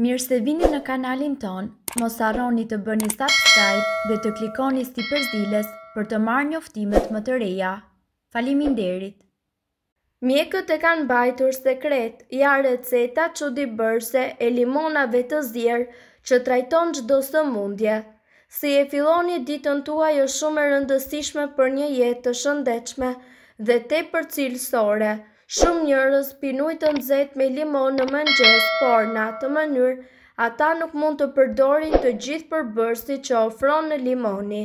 Mirë se vini në kanalin ton, mos arroni të bëni subscribe dhe të klikoni si përzdiles për të marrë njoftimet më të reja. Falimin derit! Mjekët e kanë bajtur sekret, ja receta që di bërse e limonave të zjerë që trajton gjdo së mundje. Si e filoni ditën tua jo shumë e rëndësishme për një jetë të shëndechme dhe te për cilësore, Shumë njërës pinuj të nëzet me limon në mëngjes, por në atë mënyrë, ata nuk mund të përdorin të gjithë përbërsi që ofron në limoni.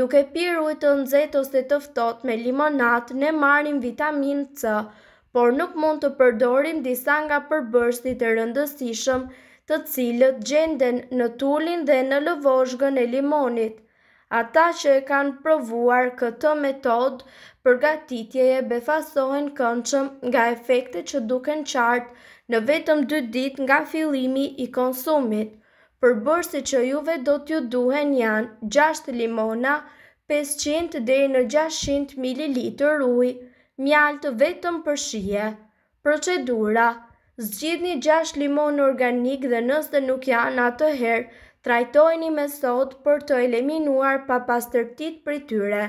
Duke piruj të nëzet ose të me limonat, ne marim vitamin C, por nuk mund të përdorim disa nga përbërsi të rëndësishëm të cilët gjenden në tullin dhe në lëvoshgën e limonit. Ata që e kanë provuar këtë metodë për gatitje e befasohen këndshëm nga efekte që duken qartë në vetëm 2 ditë nga fillimi i konsumit. Për bërë si që juve do t'ju duhen janë 6 limona, 500 dhe në 600 ml ujë, mjalë të vetëm për shije. Procedura Zgjidhni 6 limon organik dhe nëse nuk janë atëherë, trajtojni me sot për të eliminuar pa pastërtit për tyre.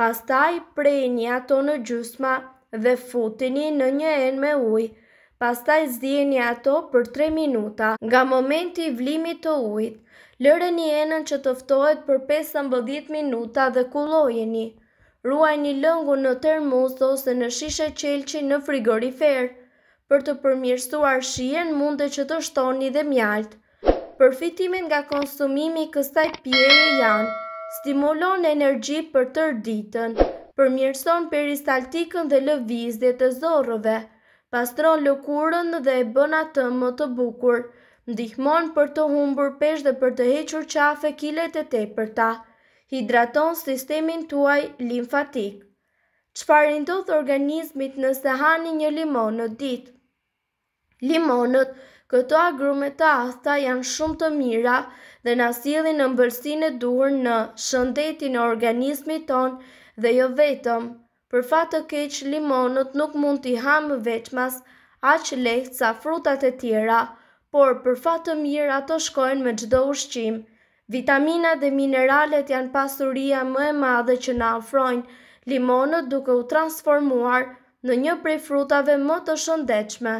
Pastaj prejni ato në gjusma dhe futini në një enë me ujë. Pastaj zdjeni ato për 3 minuta. Nga momenti i vlimit të ujit, lëreni enën që tëftohet për 5-10 minuta dhe kulojeni. Ruaj një lëngu në termos ose në shishe qelqi në frigorifer. Për të përmirësuar shien mund të që të shtoni dhe mjaltë përfitimin nga konsumimi i kësaj pjeje janë: stimulon energji për tërë ditën, përmirëson peristaltikën dhe lëvizje të zorrëve, pastron lëkurën dhe e bën atë më të bukur, ndihmon për të humbur peshë dhe për të hequr qafe kilet e tepërta, hidraton sistemin tuaj limfatik. Çfarë ndodh organizmit nëse hani një limon në ditë? Limonët Këto agrume të ahta janë shumë të mira dhe na sillin në mbështetjen e duhur në shëndetin e organizmit ton dhe jo vetëm. Për fat të keq, limonët nuk mund t'i ham veçmas aq lehtë sa frutat e tjera, por për fat të mirë ato shkojnë me çdo ushqim. Vitamina dhe mineralet janë pasuria më e madhe që na ofrojnë limonët duke u transformuar në një prej frutave më të shëndetshme.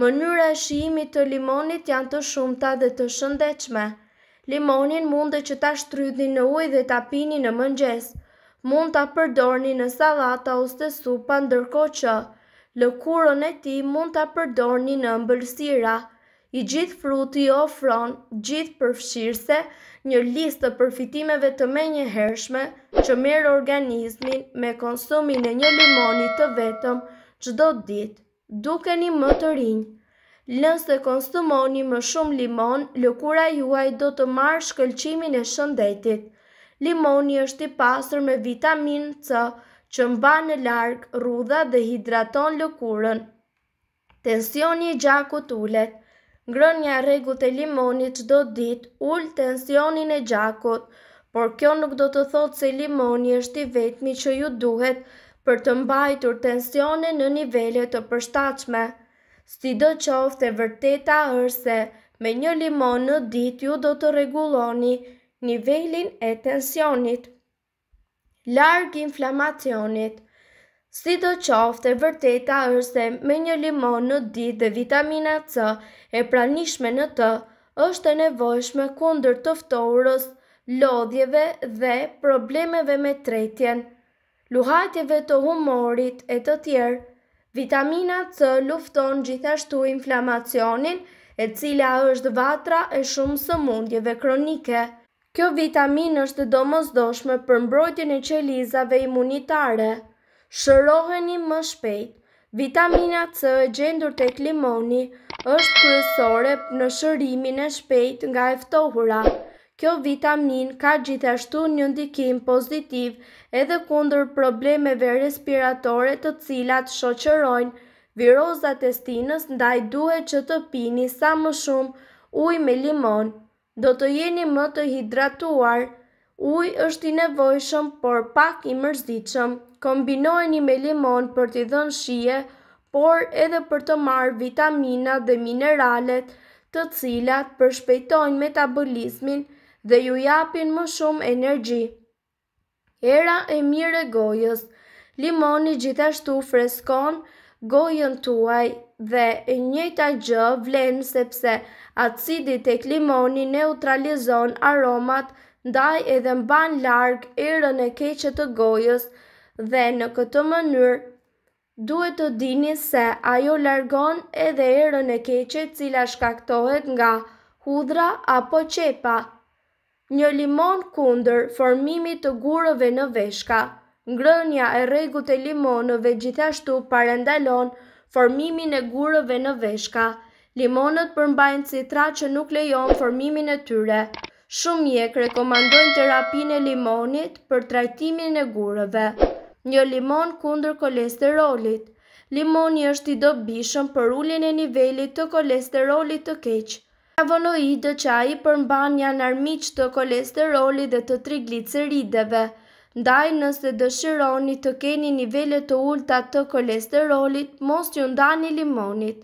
Mënyra e shijimit të limonit janë të shumta dhe të shëndetshme. Limonin mundet që ta shtrydhni në ujë dhe ta pini në mëngjes. Mund ta përdorni në sallata ose supa ndërkohë që lëkurën e tij mund ta përdorni në ëmbëlsira. I gjithë fruti ofron gjithë përfshirëse një listë të përfitimeve të menjëhershme që merr organizmin me konsumin e një limoni të vetëm çdo ditë dukeni më të rinj. Lënë se konsumoni më shumë limon, lëkura juaj do të marrë shkëlqimin e shëndetit. Limoni është i pasur me vitamin C që mba në largë rruda dhe hidraton lëkurën. Tensioni i gjakut ullet Ngrënja regut e limonit që do dit ullë tensionin e gjakut, por kjo nuk do të thotë se limoni është i vetmi që ju duhet të për të mbajtur tensione në nivele të përshtachme. Si do qoftë e vërteta ërse, me një limon në dit ju do të reguloni nivelin e tensionit. Larg inflamacionit Si do qoftë e vërteta ërse, me një limon në dit dhe vitamina C e pranishme në të, është e nevojshme kundër tëftorës, lodhjeve dhe problemeve me tretjenë luhajtjeve të humorit e të tjerë. Vitamina C lufton gjithashtu inflamacionin e cila është vatra e shumë së mundjeve kronike. Kjo vitamin është do mëzdoshme për mbrojtjen e qelizave imunitare. Shëroheni më shpejt. Vitamina C e gjendur të klimoni është kërësore në shërimin e shpejt nga eftohurat. Kjo vitamin ka gjithashtu një ndikim pozitiv edhe kundër problemeve respiratore të cilat shoqërojnë virozat e stinës ndaj duhet që të pini sa më shumë uj me limon. Do të jeni më të hidratuar, uj është i nevojshëm por pak i mërzdiqëm. Kombinojni me limon për t'i dhënë shije, por edhe për të marrë vitamina dhe mineralet të cilat përshpejtojnë metabolizmin dhe ju japin më shumë energji. Era e mirë e gojës, limoni gjithashtu freskon gojën tuaj dhe e njëta gjë vlenë sepse acidi e klimoni neutralizon aromat ndaj edhe mban largë erën e keqet të gojës dhe në këtë mënyrë duhet të dini se ajo largon edhe erën e keqet cila shkaktohet nga hudra apo qepa një limon kunder formimit të gurëve në veshka. Ngrënja e regu e limonëve gjithashtu parendalon formimin e gurëve në veshka. Limonët përmbajnë citra që nuk lejon formimin e tyre. Shumë mjek rekomandojnë terapinë e limonit për trajtimin e gurëve. Një limon kundër kolesterolit. Limoni është i dobishëm për ullin e nivelit të kolesterolit të keqë flavonoide që a i përmban janë armiq të kolesteroli dhe të triglicerideve, Ndaj nëse dëshironi të keni nivellet të ulta të kolesterolit, mos t'ju ndani limonit.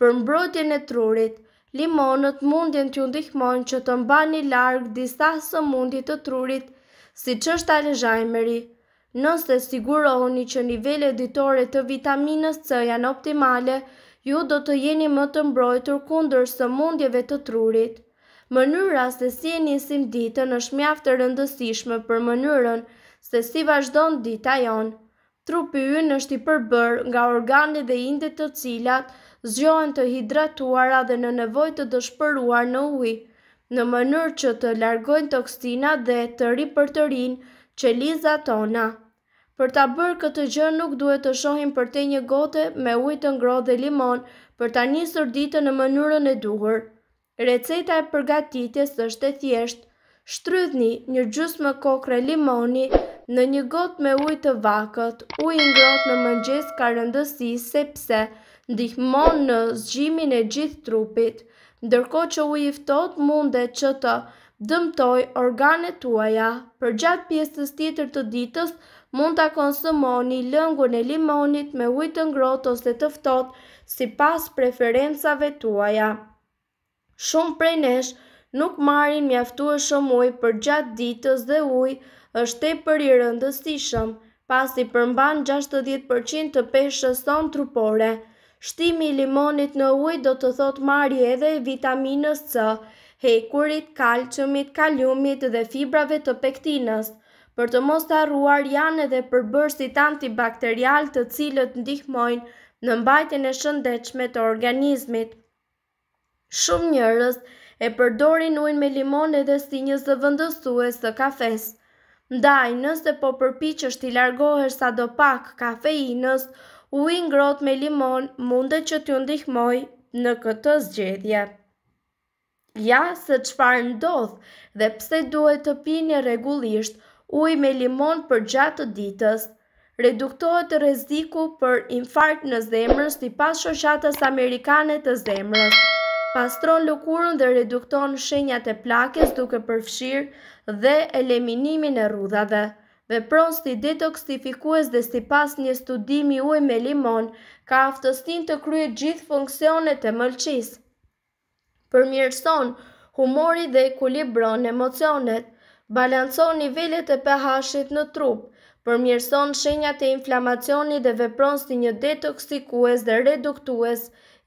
Për mbrojtjen e trurit, limonët mundjen t'ju ndihmojnë që të mbani largë disa së mundit të trurit, si që është alëzhajmeri. Nëse siguroni që nivellet ditore të vitaminës C janë optimale, ju do të jeni më të mbrojtur kundër së mundjeve të trurit. Mënyra se si e njësim ditën është mjaftë të rëndësishme për mënyrën se si vazhdon dita jonë. Trupi ynë është i përbërë nga organi dhe indet të cilat zgjohen të hidratuara dhe në nevoj të dëshpëruar në ujë, në mënyrë që të largojnë toksina dhe të ripërtërin që liza tona. Për të bërë këtë gjë nuk duhet të shohim për te një gote me ujtë ngro dhe limon për të një sërditë në mënyrën e duhur. Receta e përgatitjes është e thjeshtë. Shtrydhni një gjusë më kokre limoni në një gotë me ujtë të vakët, ujtë ngrotë në mëngjes ka rëndësi sepse ndihmon në zgjimin e gjithë trupit, ndërko që ujtë iftot mundet që të dëmtoj organet uaja për gjatë pjesës tjetër të ditës, mund të konsumoni lëngur në limonit me ujtë ngrot ose të tëftot si pas preferencave tuaja. Shumë prej nesh nuk marin mjaftu e shumë uj për gjatë ditës dhe uj është e për i rëndësishëm, pas i përmban 60% të peshës son trupore. Shtimi i limonit në uj do të thot marje edhe vitaminës C, hekurit, kalqëmit, kaliumit dhe fibrave të pektinës për të mos të arruar janë edhe përbërsit antibakterial të cilët ndihmojnë në mbajtjen e shëndechme të organizmit. Shumë njërës e përdorin ujnë me limon edhe si një zëvëndësues të kafes. Ndaj, nëse po përpichësht i largohër sa do pak kafeinës, ujnë grot me limon mundet që t'ju ndihmoj në këtë zgjedhje. Ja, se qëfar ndodhë dhe pse duhet të pini regullisht, uj me limon për gjatë të ditës, reduktohet të reziku për infarkt në zemrës të pas shoshatës amerikane të zemrës. Pastron lukurën dhe redukton shenjat e plakes duke përfshirë dhe eliminimin e rudhave. Dhe pron si detoksifikues dhe si pas një studimi uj me limon, ka aftëstin të krye gjithë funksionet e mëlqis. Përmjërson, humori dhe kulibron emocionet, balancon nivellet e pH-it në trup, përmjërson shenjat e inflamacioni dhe vepron si një detoksikues dhe reduktues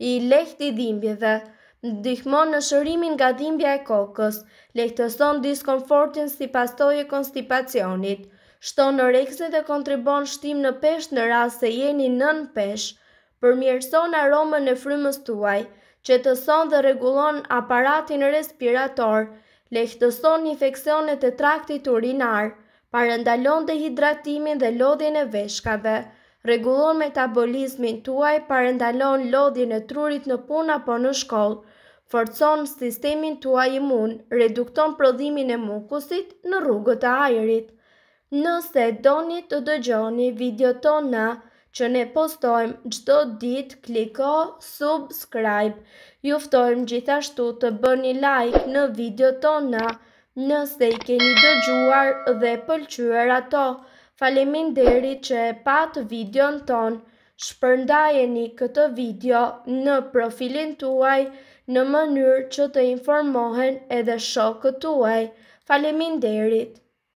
i lehti dhimbje dhe ndihmon në shërimin nga dhimbja e kokës, lehtëson diskonfortin si pastoje e konstipacionit, shton në reksin dhe kontribon shtim në pesh në ras se jeni nën pesh, përmjërson aromën e frymës tuaj, që tëson dhe regulon aparatin respiratorë, lehtëson infekcionet e traktit urinar, parandalon dhe hidratimin dhe lodhin e veshkave, regulon metabolizmin tuaj, parandalon lodhin e trurit në puna apo në shkoll, forcon sistemin tuaj imun, redukton prodhimin e mukusit në rrugët e ajerit. Nëse doni të dëgjoni video tonë në që ne postojmë gjdo dit kliko subscribe. Juftojmë gjithashtu të bë një like në video tona nëse i keni dëgjuar dhe pëlqyër ato. Falemin deri që e patë video në tonë. Shpërndajeni këtë video në profilin tuaj në mënyrë që të informohen edhe shokët tuaj. Falemin derit!